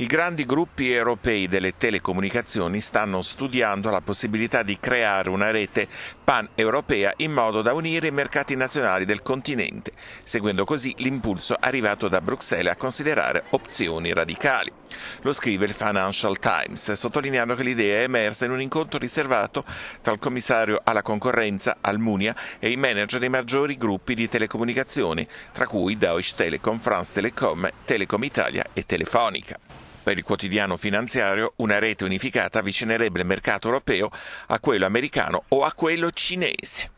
I grandi gruppi europei delle telecomunicazioni stanno studiando la possibilità di creare una rete paneuropea in modo da unire i mercati nazionali del continente, seguendo così l'impulso arrivato da Bruxelles a considerare opzioni radicali. Lo scrive il Financial Times, sottolineando che l'idea è emersa in un incontro riservato tra il commissario alla concorrenza Almunia e i manager dei maggiori gruppi di telecomunicazioni, tra cui Deutsche Telekom, France Telecom, Telecom Italia e Telefonica. Per il quotidiano finanziario una rete unificata avvicinerebbe il mercato europeo a quello americano o a quello cinese.